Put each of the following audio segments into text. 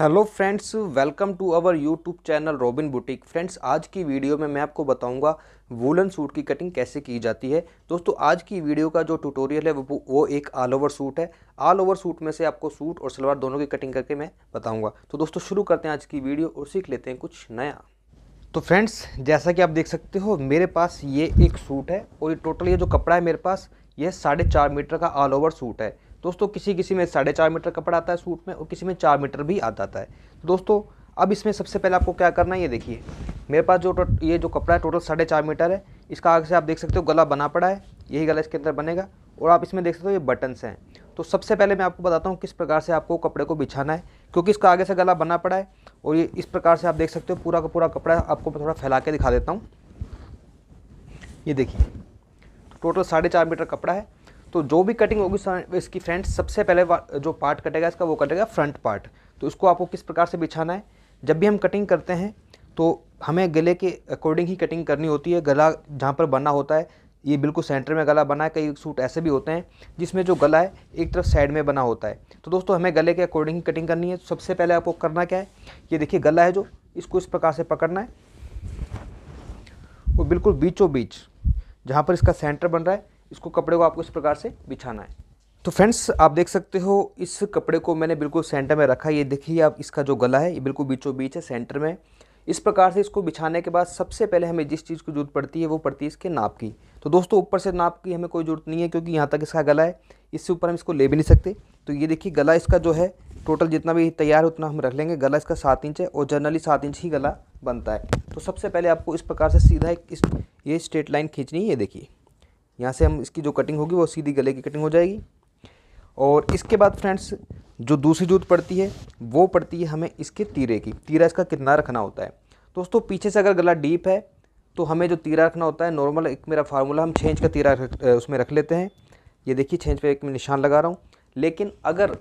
hello friends welcome to our YouTube channel Robin boutique friends आज की video में मैं आपको बताऊंगा वूलन सूट की कटिंग कैसे की जाती है दोस्तों आज की वीडियो का जो ट्यूटोरियल है वो वो एक ऑल ओवर सूट है ऑल ओवर सूट में से आपको सूट और सलवार दोनों की कटिंग करके मैं बताऊंगा तो दोस्तों शुरू करते हैं आज की वीडियो और सीख लेते हैं कुछ नया तो फ्रेंड्स जैसा कि आप देख सकते हो मेरे पास ये एक सूट है और ये टोटल ये जो कपड़ा है मेरे पास यह साढ़े चार मीटर का ऑल ओवर सूट है दोस्तों किसी किसी में साढ़े चार मीटर कपड़ा आता है सूट में और किसी में चार मीटर भी आता है तो दोस्तों अब इसमें सबसे पहले आपको क्या करना है ये देखिए मेरे पास जो ये जो कपड़ा है टोटल साढ़े चार मीटर है इसका आगे से आप देख सकते हो गला बना पड़ा है यही गला इसके अंदर बनेगा और आप इसमें देख सकते हो ये बटन्स हैं तो सबसे पहले मैं आपको बताता हूँ किस प्रकार से आपको कपड़े को बिछाना है क्योंकि इसका आगे से गला बना पड़ा है और ये इस प्रकार से आप देख सकते हो पूरा का पूरा कपड़ा आपको मैं थोड़ा फैला के दिखा देता हूँ ये देखिए टोटल साढ़े चार मीटर कपड़ा है तो जो भी कटिंग होगी इसकी फ्रेंड सबसे पहले जो पार्ट कटेगा इसका वो कटेगा फ्रंट पार्ट तो इसको आपको किस प्रकार से बिछाना है जब भी हम कटिंग करते हैं तो हमें गले के अकॉर्डिंग ही कटिंग करनी होती है गला जहाँ पर बना होता है ये बिल्कुल सेंटर में गला बना है कई सूट ऐसे भी होते हैं जिसमें जो गला है एक तरफ साइड में बना होता है तो दोस्तों हमें गले के अकॉर्डिंग ही कटिंग करनी है सबसे पहले आपको करना क्या है ये देखिए गला है जो इसको इस प्रकार से पकड़ना है और बिल्कुल बीचों बीच जहाँ पर इसका सेंटर बन रहा है इसको कपड़े को आपको इस प्रकार से बिछाना है तो फ्रेंड्स आप देख सकते हो इस कपड़े को मैंने बिल्कुल सेंटर में रखा ये देखिए आप इसका जो गला है ये बिल्कुल बीचों बीच है सेंटर में इस प्रकार से इसको बिछाने के बाद सबसे पहले हमें जिस चीज़ की जरूरत पड़ती है वो पड़ती है इसके नाप की तो दोस्तों ऊपर से नाप की हमें कोई ज़रूरत नहीं है क्योंकि यहाँ तक इसका गला है इससे ऊपर हम इसको ले भी नहीं सकते तो ये देखिए गला इसका जो है टोटल जितना भी तैयार है उतना हम रख लेंगे गला इसका सात इंच है और जनरली सात इंच ही गला बनता है तो सबसे पहले आपको इस प्रकार से सीधा एक इस ये स्ट्रेट लाइन खींचनी है ये देखिए यहाँ से हम इसकी जो कटिंग होगी वो सीधी गले की कटिंग हो जाएगी और इसके बाद फ्रेंड्स जो दूसरी जूत पड़ती है वो पड़ती है हमें इसके तीरे की तीरा इसका कितना रखना होता है दोस्तों पीछे से अगर गला डीप है तो हमें जो तीरा रखना होता है नॉर्मल एक मेरा फार्मूला हम छेंच का तीरा रख, उसमें रख लेते हैं ये देखिए छेंच पर पे एक मैं निशान लगा रहा हूँ लेकिन अगर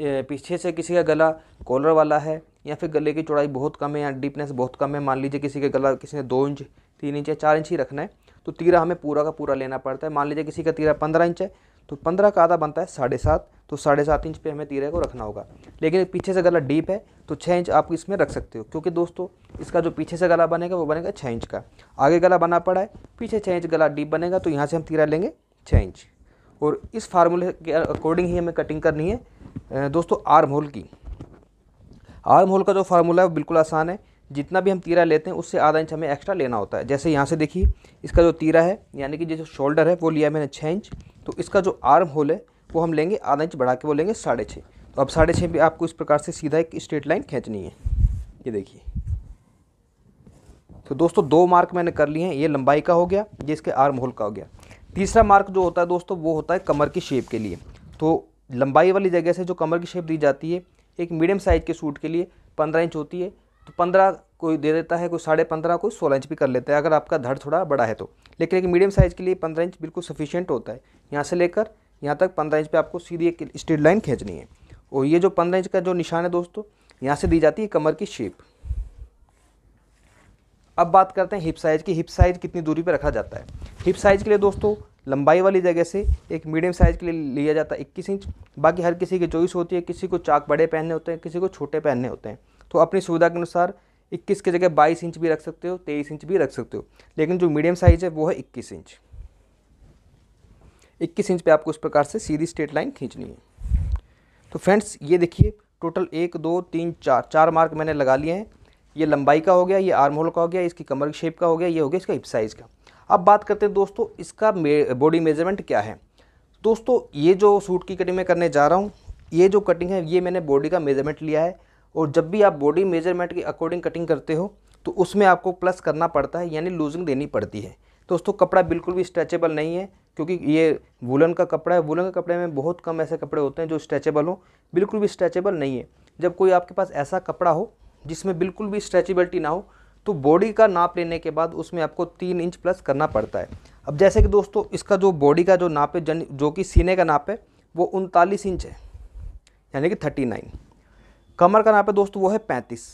पीछे से किसी का गला कॉलर वाला है या फिर गले की चौड़ाई बहुत कम है या डीपनेस बहुत कम है मान लीजिए किसी के गला किसी ने दो इंच तीन इंच या चार इंच ही रखना है तो तीरा हमें पूरा का पूरा लेना पड़ता है मान लीजिए किसी का तीरा पंद्रह इंच है तो पंद्रह का आधा बनता है साढ़े सात तो साढ़े सात इंच पे हमें तीरे को रखना होगा लेकिन पीछे से गला डीप है तो छः इंच आप इसमें रख सकते हो क्योंकि दोस्तों इसका जो पीछे से गला बनेगा वो बनेगा छः इंच का आगे गला बना पड़ा है पीछे छः इंच गला डीप बनेगा तो यहाँ से हम तीरा लेंगे छः इंच और इस फार्मूले के अकॉर्डिंग ही हमें कटिंग करनी है दोस्तों आर्म होल की आर्म होल का जो फार्मूला है वो बिल्कुल आसान है जितना भी हम तीरा लेते हैं उससे आधा इंच हमें एक्स्ट्रा लेना होता है जैसे यहाँ से देखिए इसका जो तीरा है यानी कि जो शोल्डर है वो लिया मैंने छः इंच तो इसका जो आर्म होल है वो हम लेंगे आधा इंच बढ़ा के वो लेंगे साढ़े छः तो अब साढ़े छः भी आपको इस प्रकार से सीधा एक स्ट्रेट लाइन खींचनी है ये देखिए तो दोस्तों दो मार्क मैंने कर लिए हैं ये लंबाई का हो गया ये इसके आर्म होल का हो गया तीसरा मार्क जो होता है दोस्तों वो होता है कमर की शेप के लिए तो लंबाई वाली जगह से जो कमर की शेप दी जाती है एक मीडियम साइज़ के सूट के लिए पंद्रह इंच होती है तो पंद्रह कोई दे देता है कोई साढ़े पंद्रह कोई सोलह इंच भी कर लेता है अगर आपका धड़ थोड़ा बड़ा है तो लेकिन एक मीडियम साइज़ के लिए पंद्रह इंच बिल्कुल सफिशियंट होता है यहाँ से लेकर यहाँ तक पंद्रह इंच पर आपको सीधी एक स्ट्रेट लाइन खींचनी है और ये जो पंद्रह इंच का जो निशान है दोस्तों यहाँ से दी जाती है कमर की शेप अब बात करते हैं हिप साइज़ की हिप साइज़ कितनी दूरी पर रखा जाता है हिप साइज़ के लिए दोस्तों लंबाई वाली जगह से एक मीडियम साइज़ के लिए लिया जाता है इक्कीस इंच बाकी हर किसी की चॉइस होती है किसी को चाक बड़े पहनने होते हैं किसी को छोटे पहनने होते हैं तो अपनी सुविधा के अनुसार इक्कीस की जगह बाईस इंच भी रख सकते हो तेईस इंच भी रख सकते हो लेकिन जो मीडियम साइज़ है वो है इक्कीस इंच इक्कीस इंच पे आपको इस प्रकार से सीधी स्ट्रेट लाइन खींचनी है तो फ्रेंड्स ये देखिए टोटल एक दो तीन चार चार मार्क मैंने लगा लिए हैं ये लंबाई का हो गया ये आर्म होल का हो गया इसकी कमर की शेप का हो गया ये हो गया इसका हिप साइज़ का अब बात करते हैं दोस्तों इसका बॉडी मेजरमेंट क्या है दोस्तों ये जो सूट की कटिंग मैं करने जा रहा हूँ ये जो कटिंग है ये मैंने बॉडी का मेजरमेंट लिया है और जब भी आप बॉडी मेजरमेंट के अकॉर्डिंग कटिंग करते हो तो उसमें आपको प्लस करना पड़ता है यानी लूजिंग देनी पड़ती है दोस्तों कपड़ा बिल्कुल भी स्ट्रेचेबल नहीं है क्योंकि ये वुलन का कपड़ा है वुलन के कपड़े में बहुत कम ऐसे कपड़े होते हैं जो स्ट्रेचेबल हो बिल्कुल भी स्ट्रेचेबल नहीं है जब कोई आपके पास ऐसा कपड़ा हो जिसमें बिल्कुल भी स्ट्रेचेबिलिटी ना हो तो बॉडी का नाप लेने के बाद उसमें आपको तीन इंच प्लस करना पड़ता है अब जैसे कि दोस्तों इसका जो बॉडी का जो नाप है जन जो कि सीने का नाप है वो उनतालीस इंच है यानी कि थर्टी नाइन कमर का नाप है दोस्तों वो है पैंतीस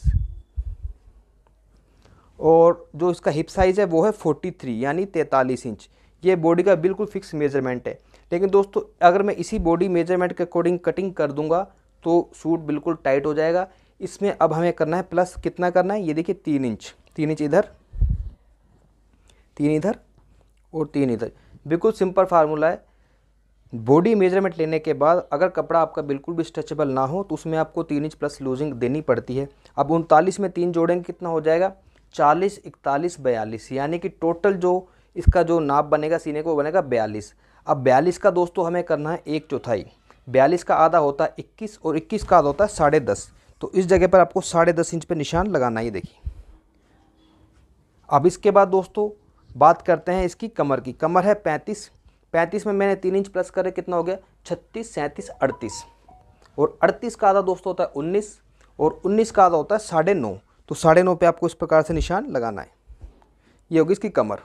और जो इसका हिप साइज़ है वो है फोर्टी थ्री यानी तैंतालीस इंच ये बॉडी का बिल्कुल फिक्स मेजरमेंट है लेकिन दोस्तों अगर मैं इसी बॉडी मेजरमेंट के अकॉर्डिंग कटिंग कर दूंगा तो सूट बिल्कुल टाइट हो जाएगा इसमें अब हमें करना है प्लस कितना करना है ये देखिए तीन इंच तीन इंच इधर तीन इधर और तीन इधर बिल्कुल सिंपल फार्मूला है बॉडी मेजरमेंट लेने के बाद अगर कपड़ा आपका बिल्कुल भी स्ट्रेचेबल ना हो तो उसमें आपको तीन इंच प्लस लूजिंग देनी पड़ती है अब उनतालीस में तीन जोड़ेंगे कितना हो जाएगा चालीस इकतालीस बयालीस यानी कि टोटल जो इसका जो नाप बनेगा सीने को बनेगा बयालीस अब बयालीस का दोस्तों हमें करना है एक चौथाई बयालीस का आधा होता है इक्कीस और इक्कीस का आधा होता है साढ़े दस तो इस जगह पर आपको साढ़े दस इंच पे निशान लगाना ये देखिए अब इसके बाद दोस्तों बात करते हैं इसकी कमर की कमर है पैंतीस पैंतीस में मैंने तीन इंच प्लस करे कितना हो गया छत्तीस सैंतीस अड़तीस और अड़तीस का आधा दोस्तों होता है उन्नीस और उन्नीस का आधा होता है साढ़े नौ तो साढ़े नौ पर आपको इस प्रकार से निशान लगाना है ये होगी इसकी कमर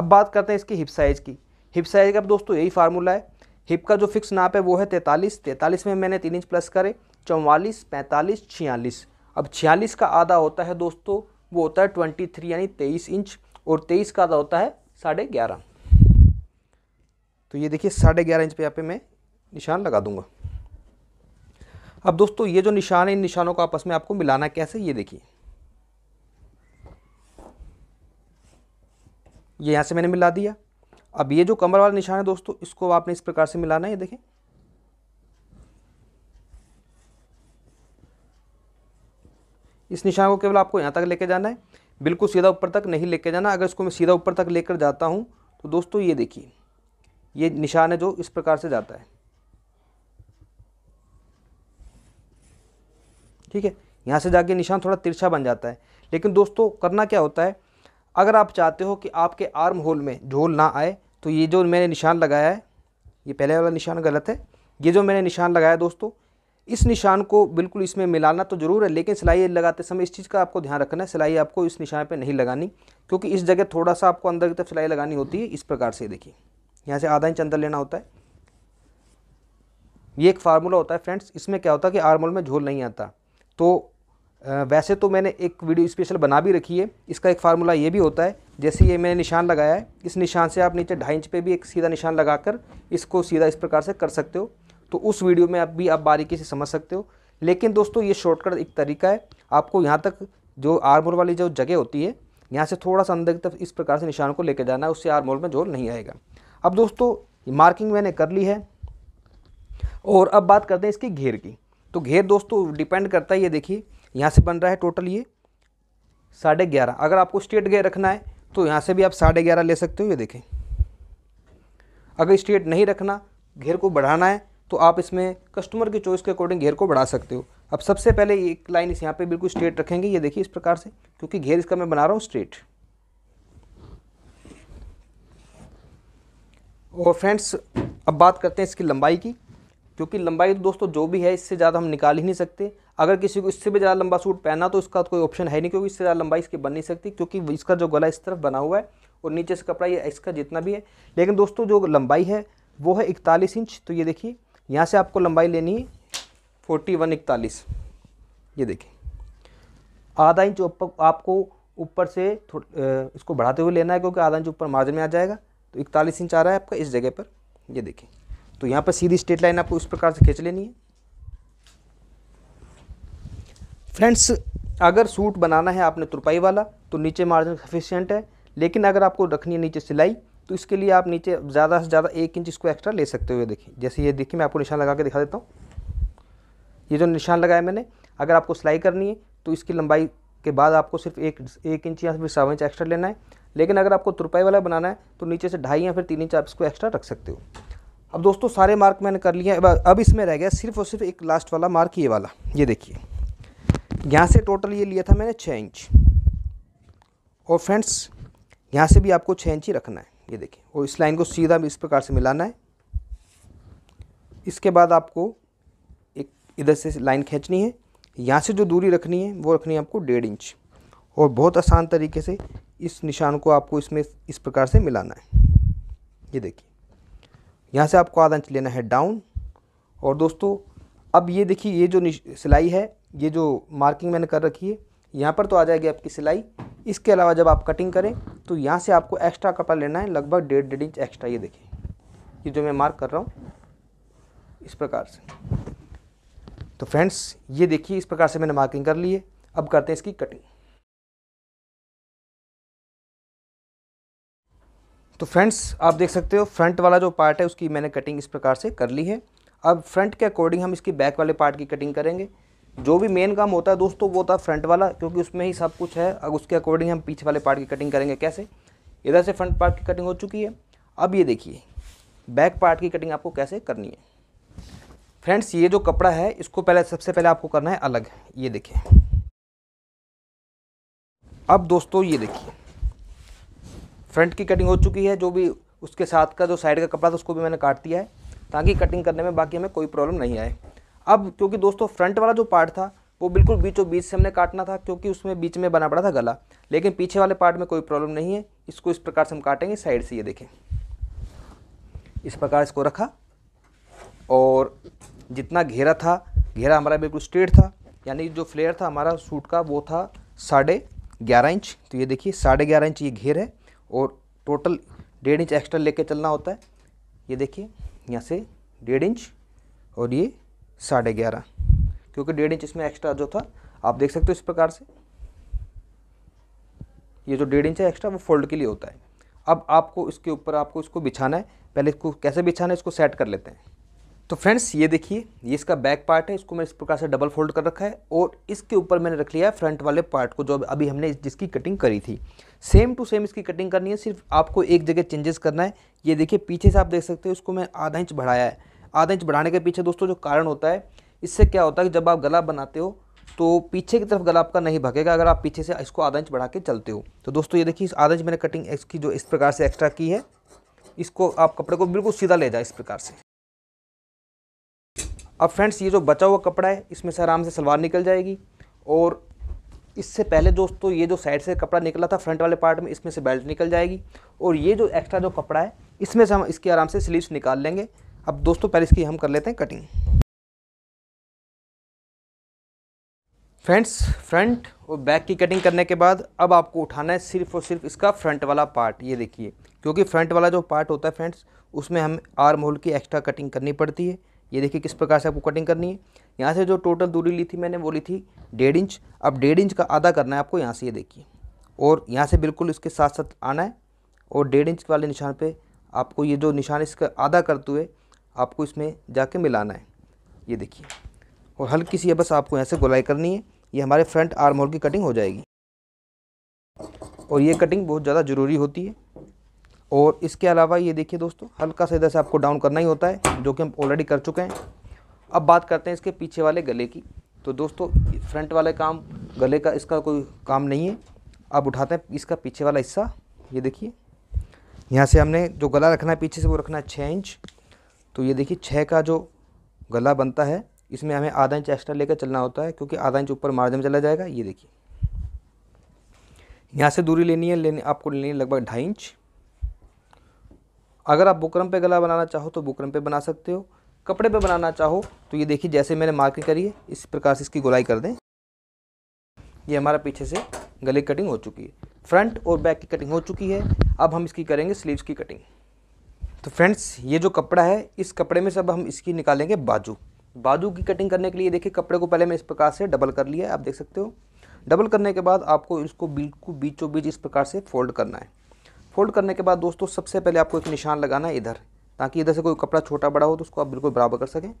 अब बात करते हैं इसकी हिप साइज़ की हिप साइज़ का अब दोस्तों यही फार्मूला है हिप का जो फिक्स नाप है वो है तैंतालीस तैंतालीस में मैंने तीन इंच प्लस करे चौवालीस पैंतालीस छियालीस अब छियालीस का आधा होता है दोस्तों वो होता है ट्वेंटी थ्री यानी तेईस इंच और तेईस का आधा होता है साढ़े ग्यारह तो ये देखिए साढ़े ग्यारह इंच पे यहाँ पे मैं निशान लगा दूंगा अब दोस्तों ये जो निशान है इन निशानों को आपस में आपको मिलाना कैसे ये देखिए ये यहाँ से मैंने मिला दिया अब ये जो कमर वाला निशान है दोस्तों इसको आपने इस प्रकार से मिलाना है ये देखें इस निशान को केवल आपको यहाँ तक लेके जाना है बिल्कुल सीधा ऊपर तक नहीं लेके जाना अगर इसको मैं सीधा ऊपर तक लेकर जाता हूँ तो दोस्तों ये देखिए ये निशान है जो इस प्रकार से जाता है ठीक है यहाँ से जाके निशान थोड़ा तिरछा बन जाता है लेकिन दोस्तों करना क्या होता है अगर आप चाहते हो कि आपके आर्म होल में झोल ना आए तो ये जो मैंने निशान लगाया है ये पहले वाला निशान गलत है ये जो मैंने निशान लगाया दोस्तों इस निशान को बिल्कुल इसमें मिलाना तो ज़रूर है लेकिन सिलाई लगाते समय इस चीज़ का आपको ध्यान रखना है सिलाई आपको इस निशान पे नहीं लगानी क्योंकि इस जगह थोड़ा सा आपको अंदर की तरफ सिलाई लगानी होती है इस प्रकार से देखिए यहाँ से आधा इंच अंदर लेना होता है ये एक फार्मूला होता है फ्रेंड्स इसमें क्या होता है कि आर्मोल में झोल नहीं आता तो वैसे तो मैंने एक वीडियो स्पेशल बना भी रखी है इसका एक फार्मूला ये भी होता है जैसे ये मैंने निशान लगाया है इस निशान से आप नीचे ढाई इंच पे भी एक सीधा निशान लगाकर इसको सीधा इस प्रकार से कर सकते हो तो उस वीडियो में आप भी आप बारीकी से समझ सकते हो लेकिन दोस्तों ये शॉर्टकट एक तरीका है आपको यहाँ तक जो आरमोल वाली जो जगह होती है यहाँ से थोड़ा सा अंदर तक इस प्रकार से निशान को लेकर जाना है उससे आरमोल में जोर नहीं आएगा अब दोस्तों मार्किंग मैंने कर ली है और अब बात करते हैं इसकी घेर की तो घेर दोस्तों डिपेंड करता है ये देखिए यहाँ से बन रहा है टोटल ये साढ़े ग्यारह अगर आपको स्ट्रेट घेर रखना है तो यहाँ से भी आप साढ़े ग्यारह ले सकते हो ये देखें अगर स्ट्रेट नहीं रखना घेर को बढ़ाना है तो आप इसमें कस्टमर की चॉइस के अकॉर्डिंग घेर को बढ़ा सकते हो अब सबसे पहले एक लाइन इस यहाँ पे बिल्कुल स्ट्रेट रखेंगे ये देखिए इस प्रकार से क्योंकि घेर इसका मैं बना रहा हूँ स्ट्रेट और फ्रेंड्स अब बात करते हैं इसकी लंबाई की क्योंकि लंबाई तो दोस्तों जो भी है इससे ज़्यादा हम निकाल ही नहीं सकते अगर किसी को इससे भी ज़्यादा लंबा सूट पहना तो इसका कोई ऑप्शन है नहीं क्योंकि इससे ज़्यादा लंबाई इसकी बन नहीं सकती क्योंकि इसका जो गला इस तरफ बना हुआ है और नीचे से कपड़ा ये इसका जितना भी है लेकिन दोस्तों जो लंबाई है वो है इकतालीस इंच तो ये देखिए यहाँ से आपको लंबाई लेनी है फोर्टी वन इकतालीस ये देखिए आधा इंच ऊपर आपको ऊपर से इसको बढ़ाते हुए लेना है क्योंकि आधा इंच ऊपर मार्जिन में आ जाएगा तो इकतालीस इंच आ रहा है आपका इस जगह पर ये देखिए तो यहाँ पर सीधी स्ट्रेट लाइन आपको इस प्रकार से खींच लेनी है फ्रेंड्स अगर सूट बनाना है आपने तुरपाई वाला तो नीचे मार्जिन सफिशियंट है लेकिन अगर आपको रखनी है नीचे सिलाई तो इसके लिए आप नीचे ज़्यादा से ज़्यादा एक इंच इसको एक्स्ट्रा ले सकते हुए देखिए जैसे ये देखिए मैं आपको निशान लगा के दिखा देता हूँ ये जो निशान लगाया मैंने अगर आपको सिलाई करनी है तो इसकी लंबाई के बाद आपको सिर्फ एक एक इंच या फिर सावा इंच एक्स्ट्रा लेना है लेकिन अगर आपको तुरपाई वाला बनाना है तो नीचे से ढाई या फिर तीन इंच आप इसको एक्स्ट्रा रख सकते हो अब दोस्तों सारे मार्क मैंने कर लिए हैं अब इसमें रह गया सिर्फ और सिर्फ एक लास्ट वाला मार्क ये वाला ये देखिए यहाँ से टोटल ये लिया था मैंने छः इंच और फ्रेंड्स यहाँ से भी आपको छः इंच ही रखना है ये देखिए और इस लाइन को सीधा इस प्रकार से मिलाना है इसके बाद आपको एक इधर से लाइन खींचनी है यहाँ से जो दूरी रखनी है वो रखनी है आपको डेढ़ इंच और बहुत आसान तरीके से इस निशान को आपको इसमें इस प्रकार से मिलाना है ये देखिए यहाँ से आपको आधा इंच लेना है डाउन और दोस्तों अब ये देखिए ये जो सिलाई है ये जो मार्किंग मैंने कर रखी है यहाँ पर तो आ जाएगी आपकी सिलाई इसके अलावा जब आप कटिंग करें तो यहाँ से आपको एक्स्ट्रा कपड़ा लेना है लगभग डेढ़ डेढ़ इंच एक्स्ट्रा ये देखिए ये जो मैं मार्क कर रहा हूँ इस प्रकार से तो फ्रेंड्स ये देखिए इस प्रकार से मैंने मार्किंग कर ली है अब करते हैं इसकी कटिंग तो फ्रेंड्स आप देख सकते हो फ्रंट वाला जो पार्ट है उसकी मैंने कटिंग इस प्रकार से कर ली है अब फ्रंट के अकॉर्डिंग हम इसकी बैक वाले पार्ट की कटिंग करेंगे जो भी मेन काम होता है दोस्तों वो था फ्रंट वाला क्योंकि उसमें ही सब कुछ है अब उसके अकॉर्डिंग हम पीछे वाले पार्ट की कटिंग करेंगे कैसे इधर से फ्रंट पार्ट की कटिंग हो चुकी है अब ये देखिए बैक पार्ट की कटिंग आपको कैसे करनी है फ्रेंड्स ये जो कपड़ा है इसको पहले सबसे पहले आपको करना है अलग ये देखिए अब दोस्तों ये देखिए फ्रंट की कटिंग हो चुकी है जो भी उसके साथ का जो साइड का कपड़ा था उसको भी मैंने काट दिया है ताकि कटिंग करने में बाकी हमें कोई प्रॉब्लम नहीं आए अब क्योंकि दोस्तों फ्रंट वाला जो पार्ट था वो बिल्कुल बीचों बीच से हमने काटना था क्योंकि उसमें बीच में बना पड़ा था गला लेकिन पीछे वाले पार्ट में कोई प्रॉब्लम नहीं है इसको इस प्रकार से हम काटेंगे साइड से ये देखें इस प्रकार इसको रखा और जितना घेरा था घेरा हमारा बिल्कुल स्ट्रेट था यानी जो फ्लेयर था हमारा सूट का वो था साढ़े ग्यारह इंच तो ये देखिए साढ़े ग्यारह इंच ये घेर है और टोटल डेढ़ इंच एक्स्ट्रा लेके चलना होता है ये देखिए यहाँ से डेढ़ इंच और ये साढ़े ग्यारह क्योंकि डेढ़ इंच इसमें एक्स्ट्रा जो था आप देख सकते हो इस प्रकार से ये जो डेढ़ इंच है एक्स्ट्रा वो फोल्ड के लिए होता है अब आपको इसके ऊपर आपको इसको बिछाना है पहले इसको कैसे बिछाना है इसको सेट कर लेते हैं तो फ्रेंड्स ये देखिए ये इसका बैक पार्ट है इसको मैं इस प्रकार से डबल फोल्ड कर रखा है और इसके ऊपर मैंने रख लिया है फ्रंट वाले पार्ट को जो अभी हमने जिसकी कटिंग करी थी सेम टू सेम इसकी कटिंग करनी है सिर्फ आपको एक जगह चेंजेस करना है ये देखिए पीछे से आप देख सकते हो इसको मैं आधा इंच बढ़ाया है आधा इंच बढ़ाने के पीछे दोस्तों जो कारण होता है इससे क्या होता है कि जब आप गला बनाते हो तो पीछे की तरफ गला आपका नहीं भगेगा अगर आप पीछे से इसको आधा इंच बढ़ा के चलते हो तो दोस्तों ये देखिए इस आधा इंच मैंने कटिंग इसकी जो इस प्रकार से एक्स्ट्रा की है इसको आप कपड़े को बिल्कुल सीधा ले जाए इस प्रकार से अब फ्रेंड्स ये जो बचा हुआ कपड़ा है इसमें से आराम से सलवार निकल जाएगी और इससे पहले दोस्तों ये जो साइड से कपड़ा निकला था फ्रंट वाले पार्ट में इसमें से बेल्ट निकल जाएगी और ये जो एक्स्ट्रा जो कपड़ा है इसमें से हम इसके आराम से स्लीव्स निकाल लेंगे अब दोस्तों पहले इसकी हम कर लेते हैं कटिंग फ्रेंड्स फ्रंट और बैक की कटिंग करने के बाद अब आपको उठाना है सिर्फ और सिर्फ इसका फ्रंट वाला पार्ट ये देखिए क्योंकि फ्रंट वाला जो पार्ट होता है फ्रेंड्स उसमें हम आर्म होल की एक्स्ट्रा कटिंग करनी पड़ती है ये देखिए किस प्रकार से आपको कटिंग करनी है यहाँ से जो टोटल दूरी ली थी मैंने वो ली थी डेढ़ इंच अब डेढ़ इंच का आधा करना है आपको यहाँ से ये देखिए और यहाँ से बिल्कुल इसके साथ साथ आना है और डेढ़ इंच वाले निशान पर आपको ये जो निशान इसका आधा करते हुए आपको इसमें जाके मिलाना है ये देखिए और हल्की सी है बस आपको यहाँ से गोलाई करनी है ये हमारे फ्रंट आर्म होल की कटिंग हो जाएगी और ये कटिंग बहुत ज़्यादा ज़रूरी होती है और इसके अलावा ये देखिए दोस्तों हल्का सा इधर से आपको डाउन करना ही होता है जो कि हम ऑलरेडी कर चुके हैं अब बात करते हैं इसके पीछे वाले गले की तो दोस्तों फ्रंट वाले काम गले का इसका कोई काम नहीं है अब उठाते हैं इसका पीछे वाला हिस्सा ये देखिए यहाँ से हमने जो गला रखना है पीछे से वो रखना है छः इंच तो ये देखिए छः का जो गला बनता है इसमें हमें आधा इंच एक्स्ट्रा लेकर चलना होता है क्योंकि आधा इंच ऊपर मार्जिन चला जाएगा ये देखिए यहाँ से दूरी लेनी है लेने आपको लेनी है लगभग ढाई इंच अगर आप बुकरम पे गला बनाना चाहो तो बुकरम पे बना सकते हो कपड़े पे बनाना चाहो तो ये देखिए जैसे मैंने मार्किंग करी है इस प्रकार से इसकी गोलाई कर दें ये हमारा पीछे से गले की कटिंग हो चुकी है फ्रंट और बैक की कटिंग हो चुकी है अब हम इसकी करेंगे स्लीव्स की कटिंग तो फ्रेंड्स ये जो कपड़ा है इस कपड़े में सब हम इसकी निकालेंगे बाजू बाजू की कटिंग करने के लिए देखिए कपड़े को पहले मैं इस प्रकार से डबल कर लिया आप देख सकते हो डबल करने के बाद आपको इसको बिल्कुल बीचों बीच इस प्रकार से फोल्ड करना है फोल्ड करने के बाद दोस्तों सबसे पहले आपको एक निशान लगाना है इधर ताकि इधर से कोई कपड़ा छोटा बड़ा हो तो उसको आप बिल्कुल बराबर कर सकें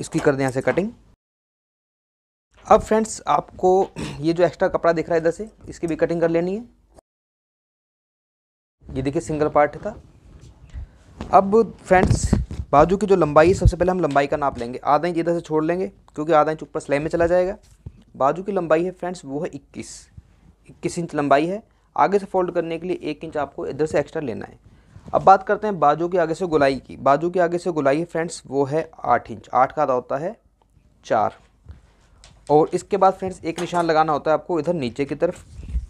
इसकी कर दें यहाँ से कटिंग अब फ्रेंड्स आपको ये जो एक्स्ट्रा कपड़ा दिख रहा है इधर से इसकी भी कटिंग कर लेनी है ये देखिए सिंगल पार्ट था अब फ्रेंड्स बाजू की जो लंबाई है सबसे पहले हम लंबाई का नाप लेंगे आधा इंच इधर से छोड़ लेंगे क्योंकि आधा इंच ऊपर सिलाई में चला जाएगा बाजू की लंबाई है फ्रेंड्स वो है इक्कीस इक्कीस इंच लंबाई है आगे से फोल्ड करने के लिए एक इंच आपको इधर से एक्स्ट्रा लेना है अब बात करते हैं बाजू के आगे से गुलाई की बाजू के आगे से गुलाई है फ्रेंड्स वो है आठ इंच आठ का आधा होता है चार और इसके बाद फ्रेंड्स एक निशान लगाना होता है आपको इधर नीचे की तरफ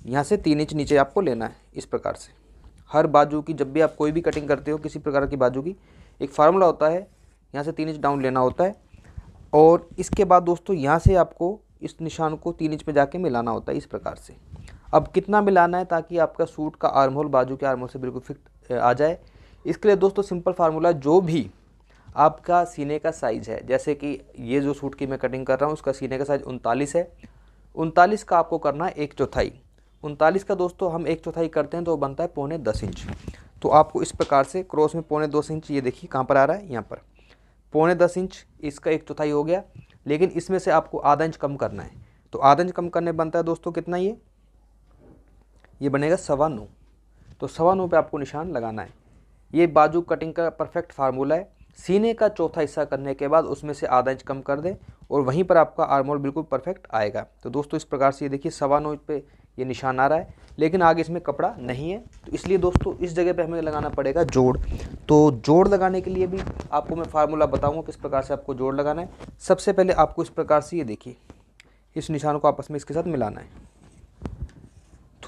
यहाँ से तीन इंच नीचे आपको लेना है इस प्रकार से हर बाजू की जब भी आप कोई भी कटिंग करते हो किसी प्रकार की बाजू की एक फार्मूला होता है यहाँ से तीन इंच डाउन लेना होता है और इसके बाद दोस्तों यहाँ से आपको इस निशान को तीन इंच में जाके मिलाना होता है इस प्रकार से अब कितना मिलाना है ताकि आपका सूट का आर्म होल बाजू के आर्म होल से बिल्कुल फिट आ जाए इसके लिए दोस्तों सिंपल फार्मूला जो भी आपका सीने का साइज़ है जैसे कि ये जो सूट की मैं कटिंग कर रहा हूँ उसका सीने का साइज़ उनतालीस है उनतालीस का आपको करना है एक चौथाई उनतालीस का दोस्तों हम एक चौथाई करते हैं तो बनता है पौने दस इंच तो आपको इस प्रकार से क्रॉस में पौने दस इंच ये देखिए कहाँ पर आ रहा है यहाँ पर पौने दस इंच इसका एक चौथाई हो गया लेकिन इसमें से आपको आधा इंच कम करना है तो आधा इंच कम करने बनता है दोस्तों कितना ये ये बनेगा सवा नौ तो सवा नौ पर आपको निशान लगाना है ये बाजू कटिंग का परफेक्ट फार्मूला है सीने का चौथा हिस्सा करने के बाद उसमें से आधा इंच कम कर दें और वहीं पर आपका आर्मोल बिल्कुल परफेक्ट आएगा तो दोस्तों इस प्रकार से ये देखिए सवा नौ पे ये निशान आ रहा है लेकिन आगे इसमें कपड़ा नहीं है तो इसलिए दोस्तों इस जगह पे हमें लगाना पड़ेगा जोड़ तो जोड़ लगाने के लिए भी आपको मैं फार्मूला बताऊंगा किस प्रकार से आपको जोड़ लगाना है सबसे पहले आपको इस प्रकार से ये देखिए इस निशान को आपस में इसके साथ मिलाना है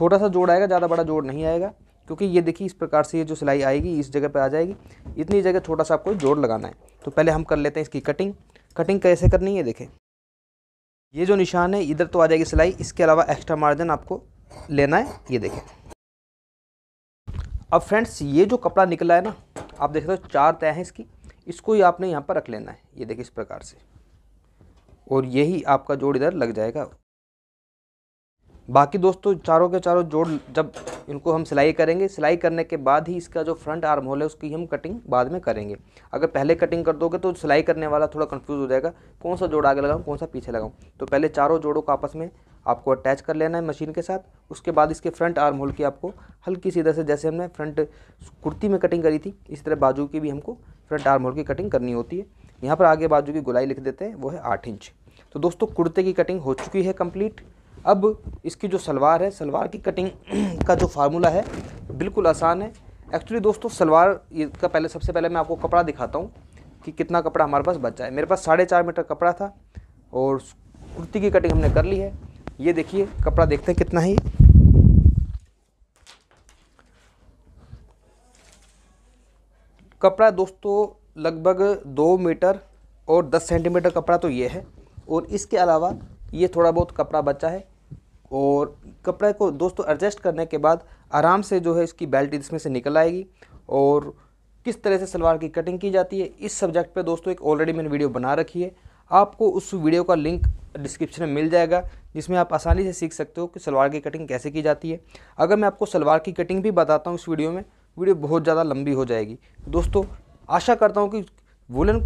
थोड़ा सा जोड़ आएगा ज़्यादा बड़ा जोड़ नहीं आएगा क्योंकि ये देखिए इस प्रकार से ये जो सिलाई आएगी इस जगह पर आ जाएगी इतनी जगह छोटा सा आपको जोड़ लगाना है तो पहले हम कर लेते हैं इसकी कटिंग कटिंग कैसे करनी है देखें ये जो निशान है इधर तो आ जाएगी सिलाई इसके अलावा एक्स्ट्रा मार्जिन आपको लेना है ये देखें अब फ्रेंड्स ये जो कपड़ा निकला है ना आप देख रहे हो चार तय हैं इसकी इसको ही आपने यहाँ पर रख लेना है ये देखिए इस प्रकार से और यही आपका जोड़ इधर लग जाएगा बाकी दोस्तों चारों के चारों जोड़ जब इनको हम सिलाई करेंगे सिलाई करने के बाद ही इसका जो फ्रंट आर्म होल है उसकी हम कटिंग बाद में करेंगे अगर पहले कटिंग कर दोगे तो सिलाई करने वाला थोड़ा कन्फ्यूज़ हो जाएगा कौन सा जोड़ आगे लगाऊँ कौन सा पीछे लगाऊँ तो पहले चारों जोड़ों को आपस में आपको अटैच कर लेना है मशीन के साथ उसके बाद इसके फ्रंट आर्म होल की आपको हल्की सी तरह से जैसे हमने फ्रंट कुर्ती में कटिंग करी थी इस तरह बाजू की भी हमको फ्रंट आर्म होल की कटिंग करनी होती है यहाँ पर आगे बाजू की गुलाई लिख देते हैं वो है आठ इंच तो दोस्तों कुर्ते की कटिंग हो चुकी है कंप्लीट अब इसकी जो सलवार है सलवार की कटिंग का जो फार्मूला है बिल्कुल आसान है एक्चुअली दोस्तों सलवार का पहले सबसे पहले मैं आपको कपड़ा दिखाता हूँ कि कितना कपड़ा हमारे पास बचा है मेरे पास साढ़े चार मीटर कपड़ा था और कुर्ती की कटिंग हमने कर ली है ये देखिए कपड़ा देखते हैं कितना ही कपड़ा दोस्तों लगभग दो मीटर और दस सेंटीमीटर कपड़ा तो ये है और इसके अलावा ये थोड़ा बहुत कपड़ा बचा है और कपड़े को दोस्तों एडजस्ट करने के बाद आराम से जो है इसकी बेल्ट इसमें से निकल आएगी और किस तरह से सलवार की कटिंग की जाती है इस सब्जेक्ट पे दोस्तों एक ऑलरेडी मैंने वीडियो बना रखी है आपको उस वीडियो का लिंक डिस्क्रिप्शन में मिल जाएगा जिसमें आप आसानी से सीख सकते हो कि सलवार की कटिंग कैसे की जाती है अगर मैं आपको सलवार की कटिंग भी बताता हूँ इस वीडियो में वीडियो बहुत ज़्यादा लंबी हो जाएगी दोस्तों आशा करता हूँ कि वुलन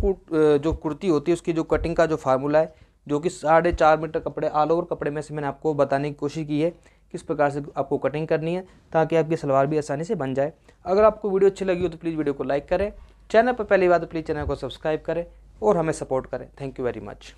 जो कुर्ती होती है उसकी जो कटिंग का जो फार्मूला है जो कि साढ़े चार मीटर कपड़े ऑल ओवर कपड़े में से मैंने आपको बताने की कोशिश की है किस प्रकार से आपको कटिंग करनी है ताकि आपकी सलवार भी आसानी से बन जाए अगर आपको वीडियो अच्छी लगी हो तो प्लीज़ वीडियो को लाइक करें चैनल पर पहली बार तो प्लीज़ चैनल को सब्सक्राइब करें और हमें सपोर्ट करें थैंक यू वेरी मच